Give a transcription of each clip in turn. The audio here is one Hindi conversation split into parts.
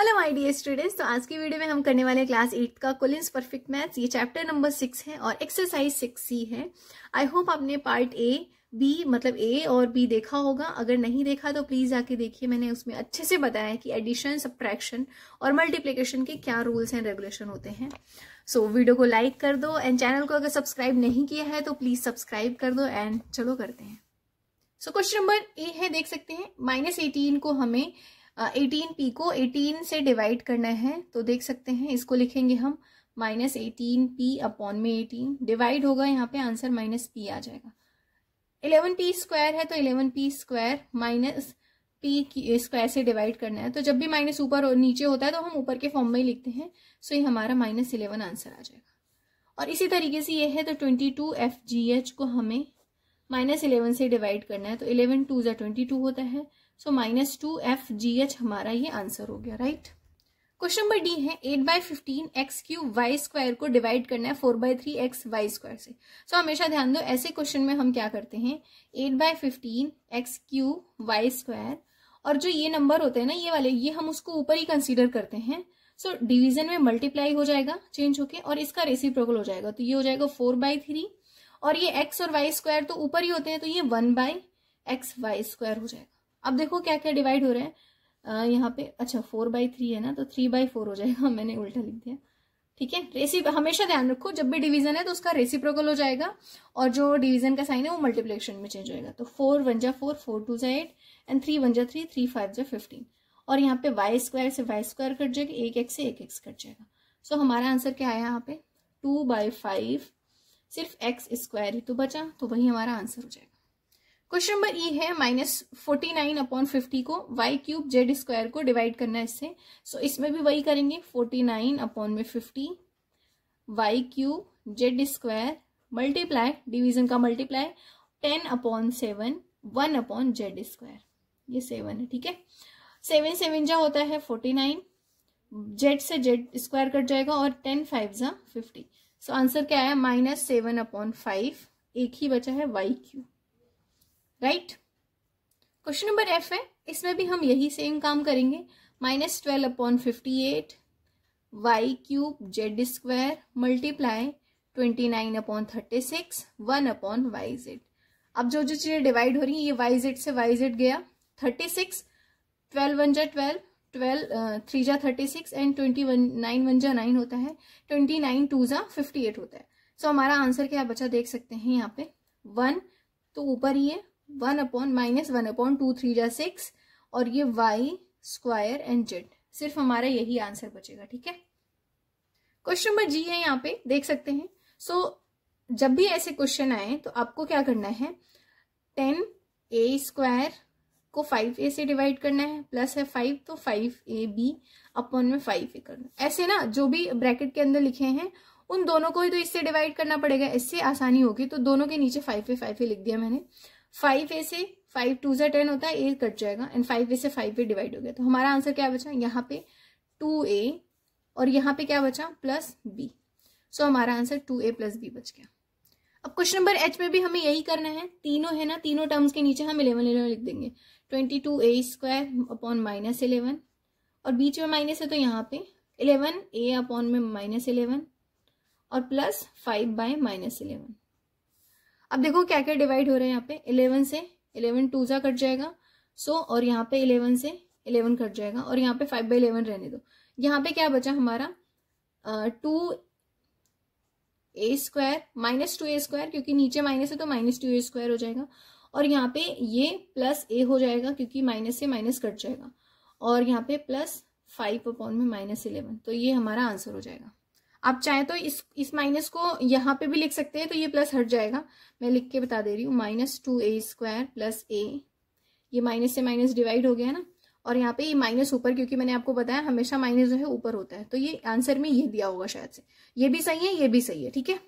हेलो माय डियर स्टूडेंट्स तो आज की वीडियो में हम करने वाले क्लास एट का कोलिंस परफेक्ट मैथ्स ये चैप्टर नंबर सिक्स है और एक्सरसाइज सिक्स सी है आई होप आपने पार्ट ए बी मतलब ए और बी देखा होगा अगर नहीं देखा तो प्लीज़ आके देखिए मैंने उसमें अच्छे से बताया है कि एडिशन सब्ट्रैक्शन और मल्टीप्लीकेशन के क्या रूल्स एंड रेगुलेशन होते हैं सो so, वीडियो को लाइक कर दो एंड चैनल को अगर सब्सक्राइब नहीं किया है तो प्लीज़ सब्सक्राइब कर दो एंड चलो करते हैं सो क्वेश्चन नंबर ए है देख सकते हैं माइनस एटीन को हमें एटीन पी को एटीन से डिवाइड करना है तो देख सकते हैं इसको लिखेंगे हम माइनस एटीन पी अपॉन में एटीन डिवाइड होगा यहाँ पे आंसर माइनस पी आ जाएगा इलेवन पी स्क्वायर है तो eleven P square minus P square से डिवाइड करना है तो जब भी माइनस ऊपर और नीचे होता है तो हम ऊपर के फॉर्म में ही लिखते हैं सो ये हमारा माइनस इलेवन आंसर आ जाएगा और इसी तरीके से ये है तो twenty two F G H को हमें माइनस इलेवन से डिवाइड करना है तो इलेवन टू ज़ा ट्वेंटी टू होता है so minus two F G H हमारा ये आंसर हो गया राइट क्वेश्चन नंबर डी है eight by fifteen X Q Y square को डिवाइड करना है four by three X Y square से सो so, हमेशा ध्यान दो ऐसे क्वेश्चन में हम क्या करते हैं eight by fifteen X Q Y square और जो ये नंबर होते हैं ना ये वाले ये हम उसको ऊपर ही कंसीडर करते हैं सो so, डिवीजन में मल्टीप्लाई हो जाएगा चेंज होके और इसका रेसिप्रोकल हो जाएगा तो ये हो जाएगा फोर बाई थ्री और ये एक्स और वाई स्क्वायर तो ऊपर ही होते हैं तो ये one by X Y square हो जाएगा अब देखो क्या क्या डिवाइड हो रहा है यहाँ पे अच्छा फोर बाई थ्री है ना तो थ्री बाई फोर हो जाएगा मैंने उल्टा लिख दिया ठीक है रेसी हमेशा ध्यान रखो जब भी डिवीजन है तो उसका रेसिप्रोकल हो जाएगा और जो डिवीजन का साइन है वो मल्टीप्लिकेशन में चेंज होएगा तो फोर वन जा फोर फोर टू जा एट एंड थ्री वन जा थ्री थ्री फाइव जा फिफ्टीन और यहाँ पे वाई स्क्वायर से वाई स्क्वायर कट जाएगा एक एक्स से एक एक्स कट जाएगा सो हमारा आंसर क्या आया यहाँ पे टू बाई फाइव सिर्फ एक्स स्क्वायर ही तो बचा तो वही हमारा आंसर हो जाएगा क्वेश्चन नंबर ई e है minus forty nine upon fifty को वाई क्यूब जेड स्क्वायर को डिवाइड करना है इससे सो so, इसमें भी वही करेंगे फोर्टी नाइन अपॉन में fifty Y cube Z square multiply division का multiply ten upon seven one upon Z square ये सेवन है ठीक है सेवन सेवन जा होता है फोर्टी नाइन जेड से जेड स्क्वायर कट जाएगा और टेन फाइव जा फिफ्टी सो आंसर क्या है माइनस सेवन अपॉन फाइव एक ही बचा है Y cube right question number F है इसमें भी हम यही सेम काम करेंगे minus twelve upon fifty eight Y cube Z square multiply twenty nine upon thirty six one upon Y Z अब जो जो चीज़ें डिवाइड हो रही हैं ये वाई जेड से वाई जेड गया थर्टी सिक्स ट्वेल्व वन जा ट्वेल्व ट्वेल्व थ्री जा thirty six and twenty one nine one जा नाइन होता है ट्वेंटी नाइन टू जा फिफ्टी एट होता है सो so, हमारा आंसर क्या बचा देख सकते हैं यहाँ पे वन तो ऊपर ही है one upon minus one upon two three या सिक्स और ये वाई स्क्वायर एंड जेड सिर्फ हमारा यही आंसर बचेगा ठीक है क्वेश्चन नंबर जी है यहाँ पे देख सकते हैं सो so, जब भी ऐसे क्वेश्चन आए तो आपको क्या करना है टेन ए स्क्वायर को फाइव ए से डिवाइड करना है प्लस है फाइव तो फाइव ए बी अपॉन में फाइव ए करना ऐसे ना जो भी ब्रैकेट के अंदर लिखे हैं उन दोनों को ही तो इससे डिवाइड करना पड़ेगा इससे आसानी होगी तो दोनों के नीचे फाइव ए फाइव ए लिख दिया मैंने फाइव ए से फाइव टू ज़ा टेन होता है ए कट जाएगा एंड फाइव ए से फाइव ए डिवाइड हो गया तो हमारा आंसर क्या बचा यहाँ पे टू ए और यहाँ पे क्या बचा प्लस बी सो हमारा answer two A plus B बच गया अब क्वेश्चन नंबर एच में भी हमें यही करना है तीनों है ना तीनों टर्म्स के नीचे हम इलेवन इलेवन लिख देंगे twenty two A square upon minus eleven और बीच में माइनस है तो यहाँ पे इलेवन ए अपॉन में माइनस इलेवन और plus five by minus eleven अब देखो क्या क्या डिवाइड हो रहे हैं यहाँ पे इलेवन से इलेवन टू जा कट जाएगा सो so, और यहाँ पे इलेवन से इलेवन कट जाएगा और यहाँ पे फाइव बाई इलेवन रहने दो यहाँ पे क्या बचा हमारा two A square minus two A square क्योंकि नीचे माइनस है तो माइनस टू ए स्क्वायर हो जाएगा और यहाँ पे ये प्लस ए हो जाएगा क्योंकि माइनस से माइनस कट जाएगा और यहाँ पे प्लस फाइव अपॉन में माइनस इलेवन तो ये हमारा आंसर हो जाएगा आप चाहे तो इस इस माइनस को यहाँ पे भी लिख सकते हैं तो ये प्लस हट जाएगा मैं लिख के बता दे रही हूँ minus two A square plus A ये माइनस से माइनस डिवाइड हो गया ना और यहाँ पे ये माइनस ऊपर क्योंकि मैंने आपको बताया हमेशा माइनस जो है ऊपर होता है तो ये आंसर में ये दिया होगा शायद से ये भी सही है ये भी सही है ठीक है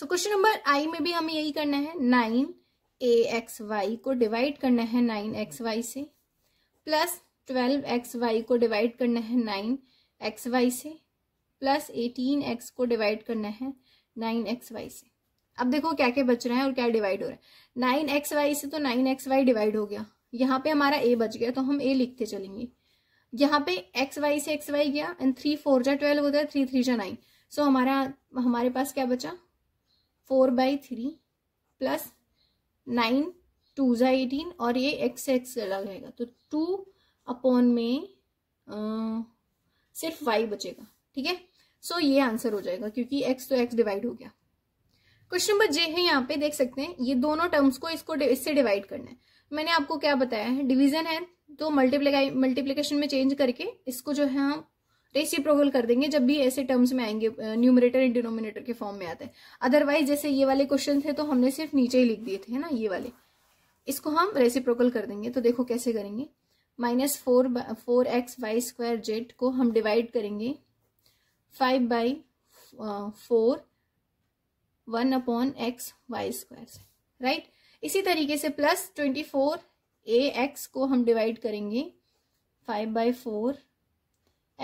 सो क्वेश्चन नंबर आई में भी हमें यही करना है नाइन ए एक्स वाई को डिवाइड करना है नाइन एक्स वाई से प्लस ट्वेल्व एक्स वाई को डिवाइड करना है नाइन एक्स वाई से प्लस एटीन एक्स को डिवाइड करना है नाइन एक्स वाई से अब देखो क्या क्या बच रहा है और क्या डिवाइड हो रहा है नाइन एक्स वाई से तो नाइन एक्स वाई डिवाइड हो गया यहाँ पे हमारा ए बच गया तो हम ए लिखते चलेंगे यहाँ पे एक्स वाई से एक्स वाई गया एंड थ्री फोर जा ट्वेल्व होता है थ्री थ्री जा नाइन सो हमारा हमारे पास क्या बचा four by three plus nine two जा एटीन और ये एक्स से एक्स अलग रहेगा तो टू अपॉन में आ, सिर्फ वाई बचेगा ठीक है सो ये आंसर हो जाएगा क्योंकि एक्स तो एक्स डिवाइड हो गया क्वेश्चन नंबर जे है यहाँ पे देख सकते हैं ये दोनों टर्म्स को इसको इससे डिवाइड करना है मैंने आपको क्या बताया है डिविजन है तो मल्टीप्लाई मल्टीप्लीकेशन में चेंज करके इसको जो है हम प्रोवल कर देंगे जब भी ऐसे टर्म्स में आएंगे न्यूमरेटर एंड डिनोमिनेटर के फॉर्म में आते हैं अदरवाइज जैसे ये वाले क्वेश्चन थे तो हमने सिर्फ नीचे ही लिख दिए थे ना ये वाले इसको हम रेसिप्रोकल कर देंगे तो देखो कैसे करेंगे minus four four X Y square Z को हम डिवाइड करेंगे five by four one upon X Y square से राइट इसी तरीके से plus twenty four A X को हम डिवाइड करेंगे five by four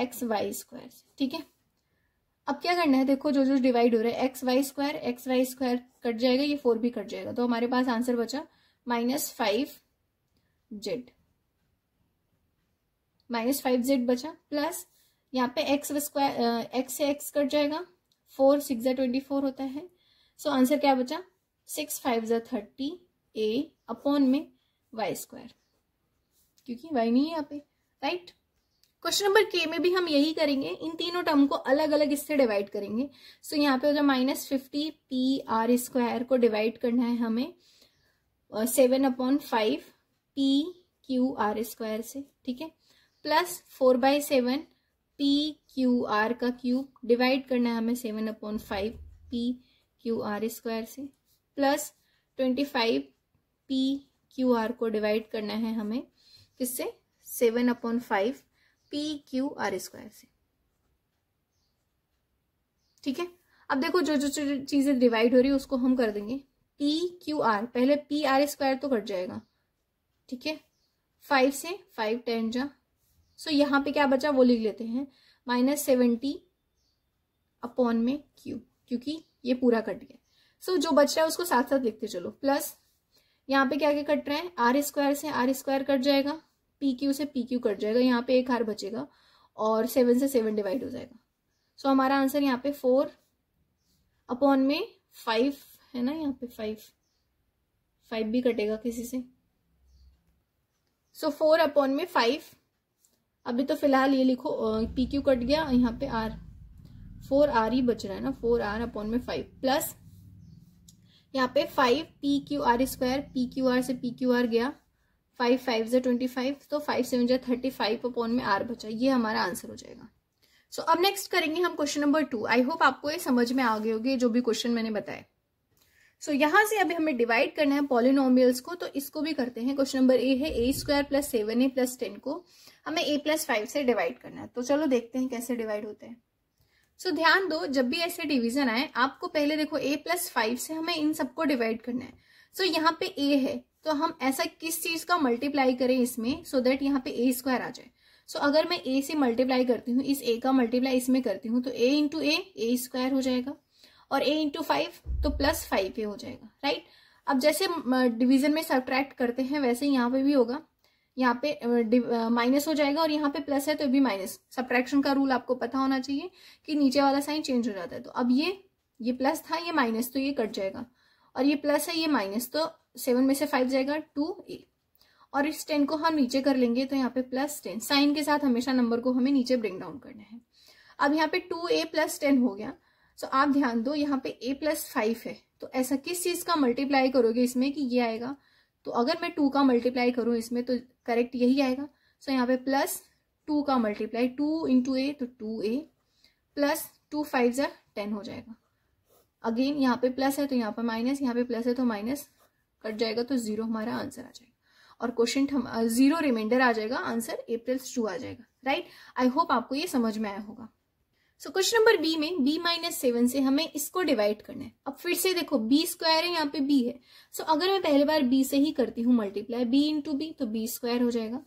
X Y square से ठीक है अब क्या करना है देखो जो जो डिवाइड हो रहा है X Y square X Y square cut जाएगा ये फोर भी कट जाएगा तो हमारे पास आंसर बचा minus five Z minus five Z बचा प्लस यहाँ पे एक्स स्क्वायर एक्स से एक्स कट जाएगा फोर सिक्स ज़ा ट्वेंटी फोर होता है सो so, आंसर क्या बचा सिक्स फाइव ज़ा थर्टी ए अपॉन में वाई स्क्वायर क्योंकि वाई नहीं है यहाँ पे राइट क्वेश्चन नंबर के में भी हम यही करेंगे इन तीनों टर्म को अलग अलग इससे डिवाइड करेंगे सो so, यहाँ पे जो minus fifty P R square को डिवाइड करना है हमें seven upon five P Q R square से ठीक है plus four by seven P Q R का क्यूब डिवाइड करना है हमें seven upon five P Q R square से plus twenty five P Q R को डिवाइड करना है हमें किससे seven upon five P Q R square से ठीक है अब देखो जो जो चीज़ें डिवाइड हो रही है उसको हम कर देंगे पी क्यू आर पहले पी आर स्क्वायर तो कट जाएगा ठीक है फाइव से फाइव टेन जा सो so, यहाँ पे क्या बचा वो लिख लेते हैं माइनस सेवेंटी अपॉन में क्यू क्योंकि ये पूरा कट गया सो so, जो बच रहा है उसको साथ साथ लिखते चलो प्लस यहाँ पे क्या क्या कट रहे हैं आर स्क्वायर से आर स्क्वायर कट जाएगा पी क्यू से पी क्यू कट जाएगा यहाँ पे एक आर बचेगा और सेवन से सेवन डिवाइड हो जाएगा सो so, हमारा आंसर यहाँ पे फोर अपॉन में फाइव है ना यहाँ पे फाइव फाइव भी कटेगा किसी से सो फोर अपॉन में फाइव अभी तो फिलहाल ये लिखो पी क्यू कट गया यहाँ पे आर फोर आर ही बच रहा है ना फोर आर अपॉन में फाइव प्लस यहाँ पे five P Q R square P Q R से पी क्यू आर गया फाइव फाइव जो ट्वेंटी फाइव तो फाइव सेवन जो थर्टी फाइव अपॉन में आर बचा ये हमारा आंसर हो जाएगा सो so, अब नेक्स्ट करेंगे हम question number two I hope आपको ये समझ में आ गए होगी जो भी क्वेश्चन मैंने बताया सो so, यहां से अभी हमें डिवाइड करना है पॉलिनोमियल्स को तो इसको भी करते हैं क्वेश्चन नंबर ए है A square plus seven A plus ten को हमें ए प्लस फाइव से डिवाइड करना है तो चलो देखते हैं कैसे डिवाइड होते हैं सो so, ध्यान दो जब भी ऐसे डिवीजन आए आपको पहले देखो ए प्लस फाइव से हमें इन सबको डिवाइड करना है सो so, यहाँ पे ए है तो हम ऐसा किस चीज का मल्टीप्लाई करें इसमें सो so देट यहाँ पे ए स्क्वायर आ जाए सो so, अगर मैं ए से मल्टीप्लाई करती हूँ इस ए का मल्टीप्लाई इसमें करती हूँ तो ए इंटू ए स्क्वायर हो जाएगा और ए इंटू फाइव तो प्लस फाइव ए हो जाएगा राइट अब जैसे डिवीजन में सब्ट्रैक्ट करते हैं वैसे यहाँ पे भी होगा यहाँ पे माइनस हो जाएगा और यहाँ पे प्लस है तो भी माइनस सब्ट्रैक्शन का रूल आपको पता होना चाहिए कि नीचे वाला साइन चेंज हो जाता है तो अब ये ये प्लस था ये माइनस तो ये कट जाएगा और ये प्लस है ये माइनस तो सेवन में से फाइव जाएगा टू ए और इस टेन को हम नीचे कर लेंगे तो यहाँ पे प्लस टेन साइन के साथ हमेशा नंबर को हमें नीचे ब्रेक डाउन करना है अब यहाँ पे टू ए प्लस टेन हो गया सो so, आप ध्यान दो यहाँ पे a प्लस फाइव है तो ऐसा किस चीज का मल्टीप्लाई करोगे इसमें कि ये आएगा तो अगर मैं टू का मल्टीप्लाई करूँ इसमें तो करेक्ट यही आएगा सो so, यहाँ पे प्लस टू का मल्टीप्लाई टू इंटू ए तो two A plus two five जर टेन हो जाएगा अगेन यहाँ पे प्लस है तो यहाँ पे माइनस यहाँ पे प्लस है तो माइनस कट जाएगा तो जीरो हमारा आंसर आ जाएगा और क्वेश्चन जीरो रिमाइंडर आ जाएगा आंसर ए प्लस टू आ जाएगा राइट आई होप आपको ये समझ में आया होगा सो क्वेश्चन नंबर बी में बी माइनस सेवन से हमें इसको डिवाइड करना है अब फिर से देखो बी स्क्वायर है यहाँ पे बी है सो so, अगर मैं पहले बार बी से ही करती हूँ मल्टीप्लाई बी इंटू बी तो बी स्क्वायर हो जाएगा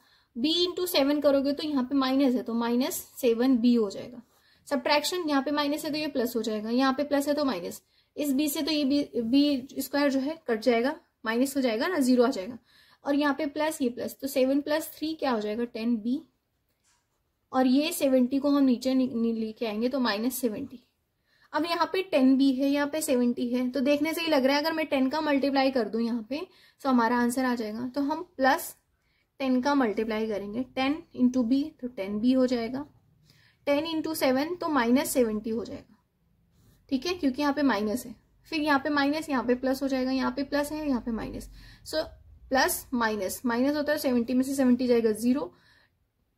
बी इंटू सेवन करोगे तो यहाँ पे माइनस है तो माइनस सेवन बी हो जाएगा सब्ट्रैक्शन यहाँ पे माइनस है तो ये प्लस हो जाएगा यहाँ पे प्लस है तो माइनस इस बी से तो ये बी बी स्क्वायर जो है कट जाएगा माइनस हो जाएगा ना जीरो आ जाएगा और यहाँ पे प्लस ये प्लस तो सेवन प्लस थ्री क्या हो जाएगा टेन बी और ये सेवेंटी को हम नीचे लेके आएंगे तो माइनस सेवेंटी अब यहाँ पे टेन भी है यहाँ पे सेवेंटी है तो देखने से ही लग रहा है अगर मैं टेन का मल्टीप्लाई कर दूँ यहाँ पे तो हमारा आंसर आ जाएगा तो हम प्लस टेन का मल्टीप्लाई करेंगे टेन इंटू बी तो टेन बी हो जाएगा टेन इंटू सेवन तो माइनस सेवेंटी हो जाएगा ठीक है क्योंकि यहाँ पे माइनस है फिर यहाँ पे माइनस यहाँ पे प्लस हो जाएगा यहाँ पे प्लस है यहाँ पे minus so plus minus minus होता है सेवेंटी में से सेवेंटी जाएगा जीरो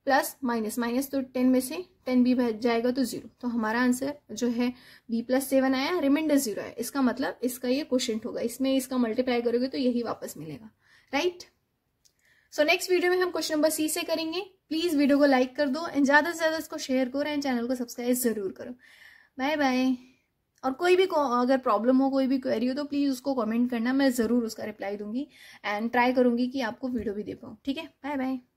प्लस माइनस माइनस तो टेन में से टेन बी बच जाएगा तो जीरो तो हमारा आंसर जो है बी प्लस सेवन आया रिमाइंडर जीरो आया इसका मतलब इसका ये क्वेश्चन होगा इसमें इसका मल्टीप्लाई करोगे तो यही वापस मिलेगा राइट सो नेक्स्ट वीडियो में हम क्वेश्चन नंबर सी से करेंगे प्लीज वीडियो को लाइक कर दो एंड ज्यादा से ज्यादा इसको शेयर करो एंड चैनल को सब्सक्राइब जरूर करो बाय बाय और कोई भी अगर प्रॉब्लम हो कोई भी क्वेरी हो तो प्लीज उसको कमेंट करना मैं जरूर उसका रिप्लाई दूंगी एंड ट्राई करूंगी कि आपको वीडियो भी दे पाऊँ ठीक है बाय बाय